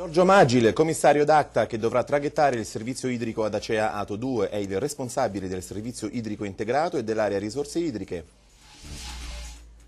Giorgio Magile, commissario d'Acta che dovrà traghettare il servizio idrico ad Acea Ato 2, è il responsabile del servizio idrico integrato e dell'area risorse idriche.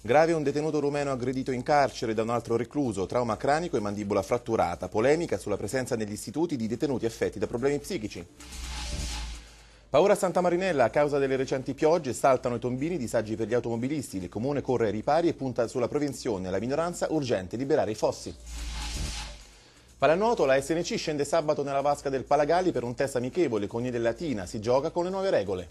Grave un detenuto rumeno aggredito in carcere da un altro recluso, trauma cranico e mandibola fratturata, polemica sulla presenza negli istituti di detenuti affetti da problemi psichici. Paura a Santa Marinella, a causa delle recenti piogge, saltano i tombini disagi per gli automobilisti, il comune corre ai ripari e punta sulla prevenzione, la minoranza urgente liberare i fossi. Pallanuoto, la SNC scende sabato nella vasca del Palagalli per un test amichevole con il Latina, si gioca con le nuove regole.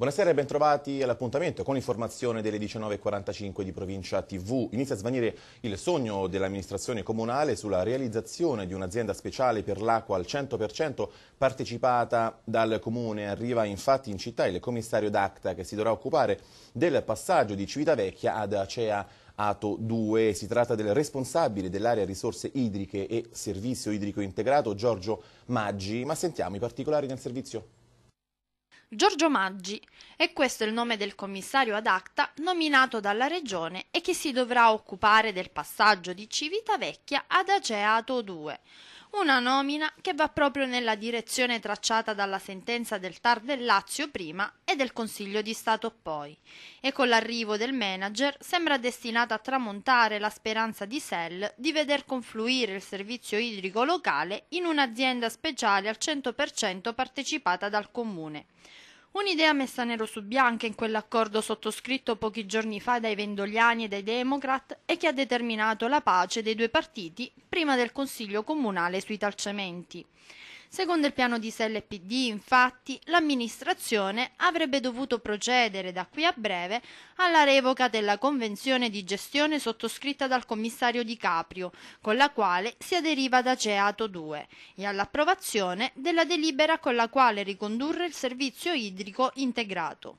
Buonasera e bentrovati all'appuntamento con l'informazione delle 19.45 di Provincia TV. Inizia a svanire il sogno dell'amministrazione comunale sulla realizzazione di un'azienda speciale per l'acqua al 100% partecipata dal comune. Arriva infatti in città il commissario d'Acta che si dovrà occupare del passaggio di Civitavecchia ad Acea Ato 2. Si tratta del responsabile dell'area risorse idriche e servizio idrico integrato Giorgio Maggi, ma sentiamo i particolari del servizio. Giorgio Maggi è questo il nome del commissario ad acta nominato dalla Regione e che si dovrà occupare del passaggio di Civitavecchia ad Ageato 2, una nomina che va proprio nella direzione tracciata dalla sentenza del TAR del Lazio prima e del Consiglio di Stato poi, e con l'arrivo del manager sembra destinata a tramontare la speranza di Sell di veder confluire il servizio idrico locale in un'azienda speciale al 100% partecipata dal Comune un'idea messa nero su bianco in quell'accordo sottoscritto pochi giorni fa dai vendogliani e dai democrat e che ha determinato la pace dei due partiti prima del consiglio comunale sui talcementi Secondo il piano di SLPD, infatti, l'amministrazione avrebbe dovuto procedere da qui a breve alla revoca della convenzione di gestione sottoscritta dal commissario Di Caprio, con la quale si aderiva da CEATO 2, e all'approvazione della delibera con la quale ricondurre il servizio idrico integrato.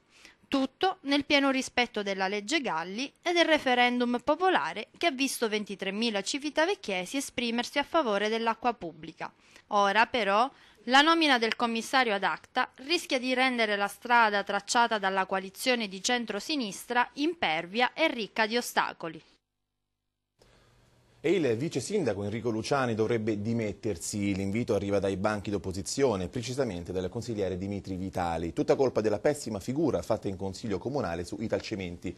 Tutto nel pieno rispetto della legge Galli e del referendum popolare che ha visto 23.000 civitavecchiesi esprimersi a favore dell'acqua pubblica. Ora, però, la nomina del commissario ad acta rischia di rendere la strada tracciata dalla coalizione di centrosinistra impervia e ricca di ostacoli. E il vice sindaco Enrico Luciani dovrebbe dimettersi. L'invito arriva dai banchi d'opposizione, precisamente dal consigliere Dimitri Vitali. Tutta colpa della pessima figura fatta in consiglio comunale su Italcementi.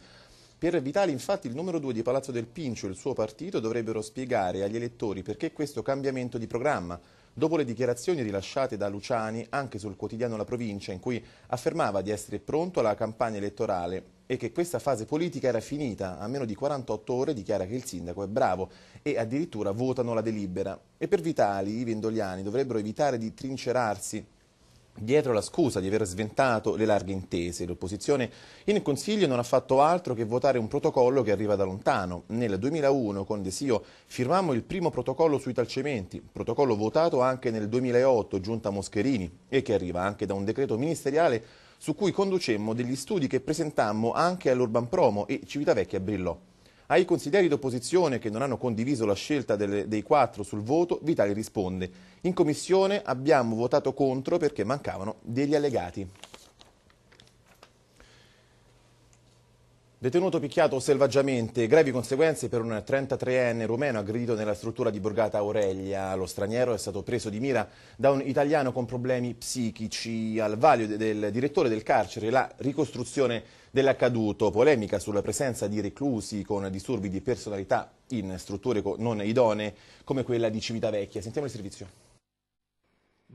Per Vitali, infatti, il numero due di Palazzo del Pincio e il suo partito dovrebbero spiegare agli elettori perché questo cambiamento di programma dopo le dichiarazioni rilasciate da Luciani anche sul quotidiano La Provincia in cui affermava di essere pronto alla campagna elettorale e che questa fase politica era finita, a meno di 48 ore dichiara che il sindaco è bravo e addirittura votano la delibera. E per Vitali i vendoliani dovrebbero evitare di trincerarsi Dietro la scusa di aver sventato le larghe intese, l'opposizione in Consiglio non ha fatto altro che votare un protocollo che arriva da lontano. Nel 2001 con Desio firmammo il primo protocollo sui talcementi, protocollo votato anche nel 2008 giunta Moscherini e che arriva anche da un decreto ministeriale su cui conducemmo degli studi che presentammo anche all'Urban Promo e Civitavecchia Brillò. Ai consiglieri d'opposizione che non hanno condiviso la scelta delle, dei quattro sul voto, Vitali risponde «In commissione abbiamo votato contro perché mancavano degli allegati». Detenuto picchiato selvaggiamente, gravi conseguenze per un 33enne rumeno aggredito nella struttura di Borgata Aurelia. Lo straniero è stato preso di mira da un italiano con problemi psichici. Al vaglio del direttore del carcere la ricostruzione dell'accaduto, polemica sulla presenza di reclusi con disturbi di personalità in strutture non idonee come quella di Civitavecchia. Sentiamo il servizio.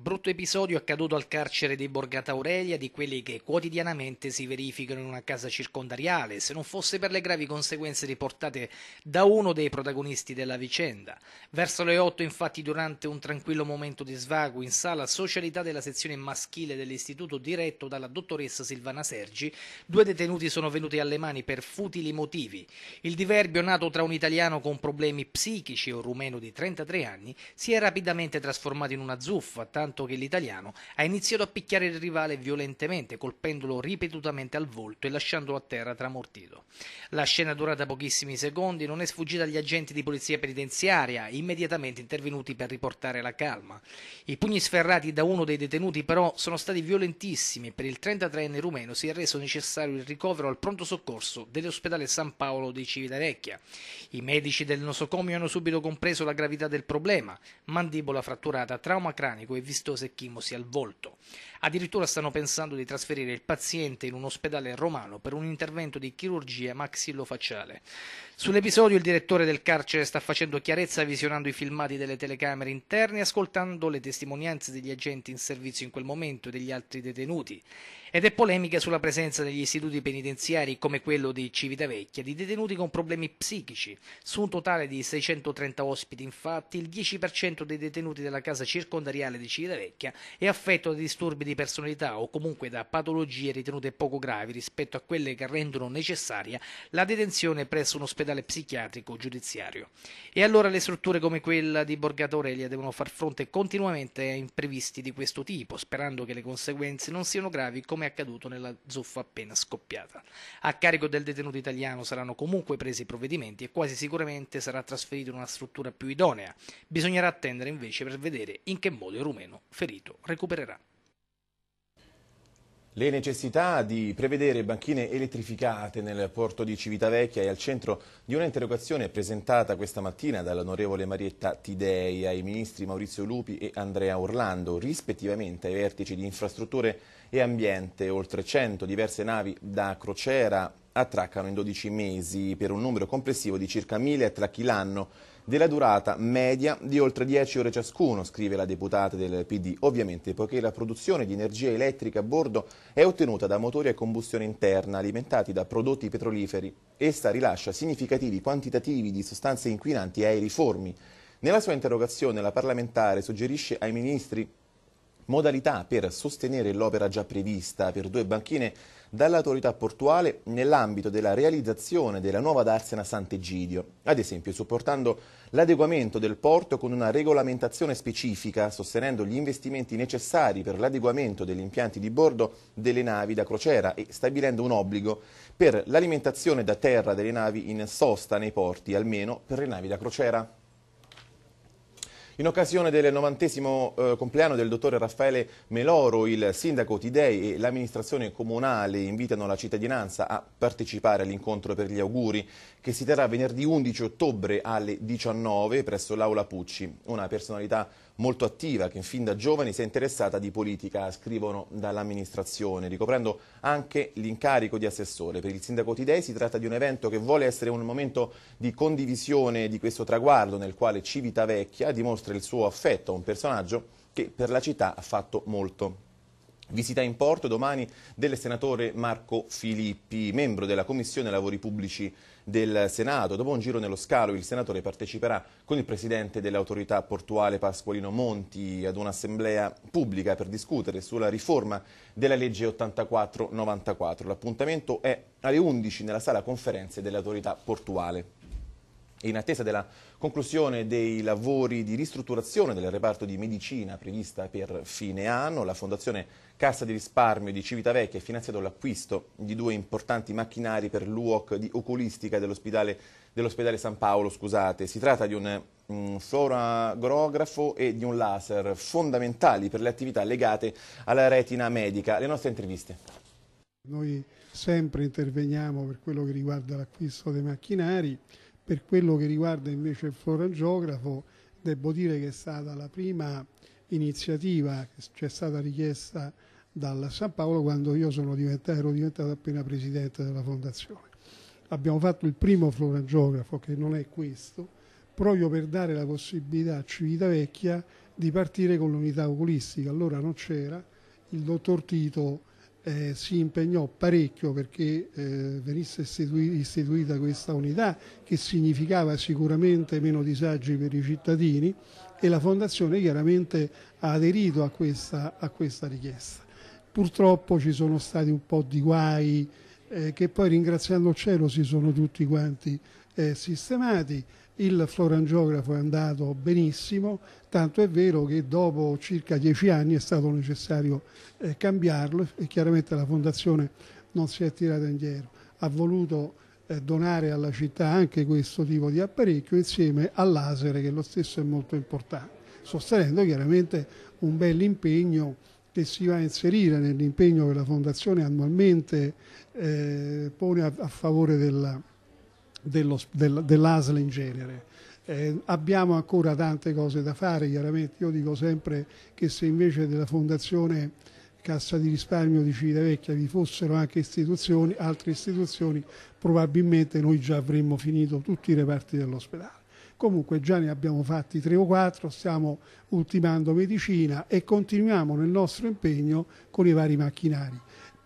Brutto episodio accaduto al carcere di Borgata Aurelia, di quelli che quotidianamente si verificano in una casa circondariale, se non fosse per le gravi conseguenze riportate da uno dei protagonisti della vicenda. Verso le 8, infatti, durante un tranquillo momento di svago in sala socialità della sezione maschile dell'istituto diretto dalla dottoressa Silvana Sergi, due detenuti sono venuti alle mani per futili motivi. Il diverbio nato tra un italiano con problemi psichici e un rumeno di 33 anni si è rapidamente trasformato in una zuffa, tanto tanto che l'italiano ha iniziato a picchiare il rivale violentemente, colpendolo ripetutamente al volto e lasciandolo a terra tramortito. La scena durata pochissimi secondi non è sfuggita agli agenti di polizia penitenziaria, immediatamente intervenuti per riportare la calma. I pugni sferrati da uno dei detenuti però sono stati violentissimi e per il 33enne rumeno si è reso necessario il ricovero al pronto soccorso dell'ospedale San Paolo di Civitavecchia. I medici del nosocomio hanno subito compreso la gravità del problema, mandibola fratturata, trauma cranico e visione asbestos e chimosi al volto. Addirittura stanno pensando di trasferire il paziente in un ospedale romano per un intervento di chirurgia maxillofacciale. Sull'episodio il direttore del carcere sta facendo chiarezza visionando i filmati delle telecamere interne e ascoltando le testimonianze degli agenti in servizio in quel momento e degli altri detenuti ed è polemica sulla presenza negli istituti penitenziari come quello di Civitavecchia di detenuti con problemi psichici. Su un totale di 630 ospiti, infatti, il 10% dei detenuti della casa circondariale di Civitavecchia è affetto da disturbi di personalità o comunque da patologie ritenute poco gravi rispetto a quelle che rendono necessaria la detenzione presso un ospedale psichiatrico giudiziario. E allora le strutture come quella di Borgata Aurelia devono far fronte continuamente a imprevisti di questo tipo, sperando che le conseguenze non siano gravi come come è accaduto nella zuffa appena scoppiata. A carico del detenuto italiano saranno comunque presi i provvedimenti e quasi sicuramente sarà trasferito in una struttura più idonea. Bisognerà attendere invece per vedere in che modo il rumeno ferito recupererà. Le necessità di prevedere banchine elettrificate nel porto di Civitavecchia è al centro di un'interrogazione presentata questa mattina dall'onorevole Marietta Tidei ai ministri Maurizio Lupi e Andrea Orlando, rispettivamente ai vertici di infrastrutture e ambiente. Oltre 100 diverse navi da crociera attraccano in 12 mesi per un numero complessivo di circa 1000 attracchi l'anno della durata media di oltre 10 ore ciascuno, scrive la deputata del PD, ovviamente poiché la produzione di energia elettrica a bordo è ottenuta da motori a combustione interna alimentati da prodotti petroliferi. Essa rilascia significativi quantitativi di sostanze inquinanti e aeriformi. Nella sua interrogazione la parlamentare suggerisce ai ministri modalità per sostenere l'opera già prevista per due banchine dall'autorità portuale nell'ambito della realizzazione della nuova darsena Sant'Egidio, ad esempio supportando l'adeguamento del porto con una regolamentazione specifica, sostenendo gli investimenti necessari per l'adeguamento degli impianti di bordo delle navi da crociera e stabilendo un obbligo per l'alimentazione da terra delle navi in sosta nei porti, almeno per le navi da crociera. In occasione del 90 eh, compleanno del dottore Raffaele Meloro, il sindaco Tidei e l'amministrazione comunale invitano la cittadinanza a partecipare all'incontro per gli auguri che si terrà venerdì 11 ottobre alle 19 presso l'Aula Pucci. Una personalità molto attiva che fin da giovani si è interessata di politica, scrivono dall'amministrazione, ricoprendo anche l'incarico di assessore. Per il sindaco Tidei si tratta di un evento che vuole essere un momento di condivisione di questo traguardo nel quale Civitavecchia dimostra il suo affetto a un personaggio che per la città ha fatto molto. Visita in porto domani del senatore Marco Filippi, membro della Commissione Lavori Pubblici del Senato. Dopo un giro nello scalo il senatore parteciperà con il presidente dell'autorità portuale Pasqualino Monti ad un'assemblea pubblica per discutere sulla riforma della legge 84-94. L'appuntamento è alle 11 nella sala conferenze dell'autorità portuale in attesa della conclusione dei lavori di ristrutturazione del reparto di medicina prevista per fine anno, la Fondazione Cassa di Risparmio di Civitavecchia ha finanziato l'acquisto di due importanti macchinari per l'UOC di oculistica dell'ospedale dell San Paolo. Scusate. Si tratta di un un mm, fluorografo e di un laser, fondamentali per le attività legate alla retina medica. Le nostre interviste. Noi sempre interveniamo per quello che riguarda l'acquisto dei macchinari, per quello che riguarda invece il florangiografo, devo dire che è stata la prima iniziativa che ci è stata richiesta dal San Paolo quando io diventato, ero diventato appena presidente della fondazione. Abbiamo fatto il primo florangiografo, che non è questo, proprio per dare la possibilità a Civitavecchia di partire con l'unità oculistica. Allora non c'era, il dottor Tito eh, si impegnò parecchio perché eh, venisse istituita questa unità che significava sicuramente meno disagi per i cittadini e la Fondazione chiaramente ha aderito a questa, a questa richiesta. Purtroppo ci sono stati un po' di guai eh, che poi ringraziando il cielo si sono tutti quanti eh, sistemati il florangiografo è andato benissimo, tanto è vero che dopo circa dieci anni è stato necessario eh, cambiarlo e chiaramente la Fondazione non si è tirata indietro, ha voluto eh, donare alla città anche questo tipo di apparecchio insieme al laser che lo stesso è molto importante, sostenendo chiaramente un bel impegno che si va a inserire nell'impegno che la Fondazione annualmente eh, pone a, a favore della dello, del, dell'ASL in genere. Eh, abbiamo ancora tante cose da fare, chiaramente io dico sempre che se invece della fondazione Cassa di risparmio di Civitavecchia vi fossero anche istituzioni, altre istituzioni, probabilmente noi già avremmo finito tutti i reparti dell'ospedale. Comunque già ne abbiamo fatti tre o quattro, stiamo ultimando medicina e continuiamo nel nostro impegno con i vari macchinari.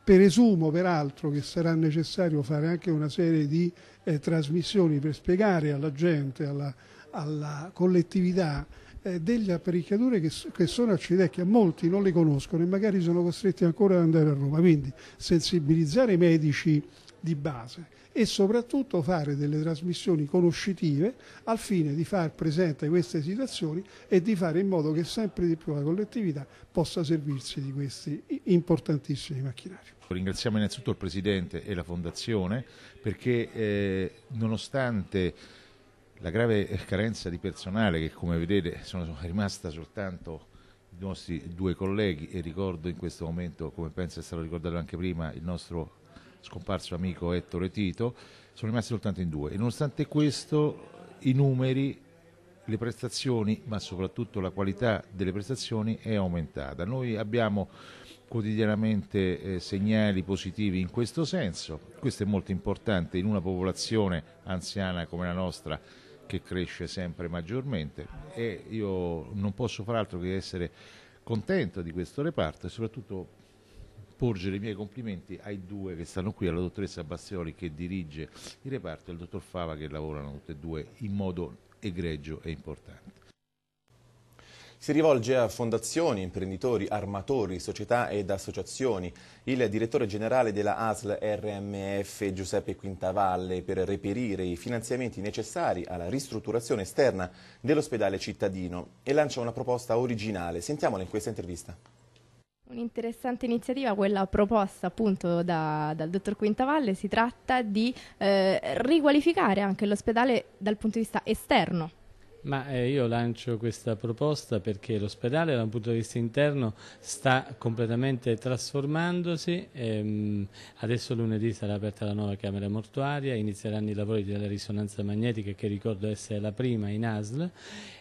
Presumo peraltro che sarà necessario fare anche una serie di eh, trasmissioni per spiegare alla gente, alla, alla collettività eh, delle apparecchiature che, che, sono a Cidecchia, molti non le conoscono e magari sono costretti ancora ad andare a Roma, quindi sensibilizzare i medici di base e soprattutto fare delle trasmissioni conoscitive al fine di far presente queste situazioni e di fare in modo che sempre di più la collettività possa servirsi di questi importantissimi macchinari. Ringraziamo innanzitutto il Presidente e la Fondazione perché eh, nonostante la grave eh, carenza di personale che come vedete sono rimasta soltanto i nostri due colleghi e ricordo in questo momento, come penso è stato ricordato anche prima, il nostro scomparso amico Ettore Tito, sono rimasti soltanto in due. E nonostante questo i numeri, le prestazioni, ma soprattutto la qualità delle prestazioni è aumentata. Noi abbiamo quotidianamente eh, segnali positivi in questo senso, questo è molto importante in una popolazione anziana come la nostra che cresce sempre maggiormente e io non posso far altro che essere contento di questo reparto e soprattutto porgere i miei complimenti ai due che stanno qui, alla dottoressa Bastioli che dirige il reparto e al dottor Fava che lavorano tutti e due in modo egregio e importante. Si rivolge a fondazioni, imprenditori, armatori, società ed associazioni. Il direttore generale della ASL RMF Giuseppe Quintavalle per reperire i finanziamenti necessari alla ristrutturazione esterna dell'ospedale cittadino e lancia una proposta originale. Sentiamola in questa intervista. Un'interessante iniziativa, quella proposta appunto da, dal dottor Quintavalle, si tratta di eh, riqualificare anche l'ospedale dal punto di vista esterno. Ma eh, io lancio questa proposta perché l'ospedale da un punto di vista interno sta completamente trasformandosi, ehm, adesso lunedì sarà aperta la nuova camera mortuaria, inizieranno i lavori della risonanza magnetica che ricordo essere la prima in ASL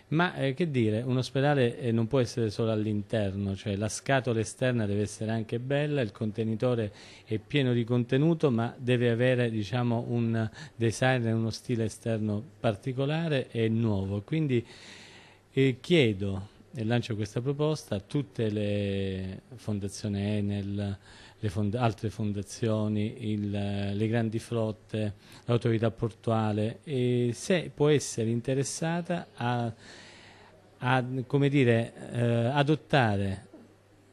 ma eh, che dire, un ospedale eh, non può essere solo all'interno, cioè la scatola esterna deve essere anche bella, il contenitore è pieno di contenuto, ma deve avere diciamo, un design e uno stile esterno particolare e nuovo. Quindi eh, chiedo e lancio questa proposta a tutte le fondazioni Enel, fond altre fondazioni, il, le grandi flotte, l'autorità portuale, e se può essere interessata a, a dire, eh, adottare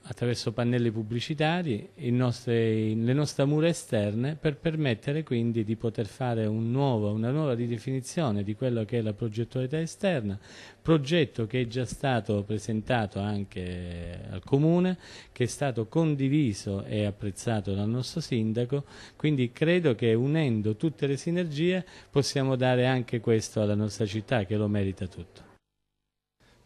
attraverso pannelli pubblicitari nostri, le nostre mura esterne per permettere quindi di poter fare un nuovo, una nuova ridefinizione di quello che è la progettualità esterna, progetto che è già stato presentato anche al Comune, che è stato condiviso e apprezzato dal nostro Sindaco, quindi credo che unendo tutte le sinergie possiamo dare anche questo alla nostra città che lo merita tutto.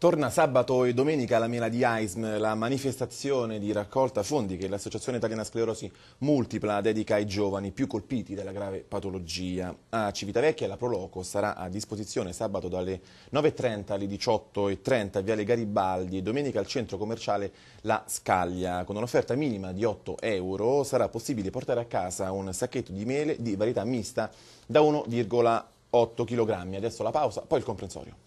Torna sabato e domenica la mela di AISM la manifestazione di raccolta fondi che l'Associazione Italiana Sclerosi Multipla dedica ai giovani più colpiti dalla grave patologia. A Civitavecchia la Proloco sarà a disposizione sabato dalle 9.30 alle 18.30 a Viale Garibaldi e domenica al centro commerciale La Scaglia. Con un'offerta minima di 8 euro sarà possibile portare a casa un sacchetto di mele di varietà mista da 1,8 kg. Adesso la pausa, poi il comprensorio.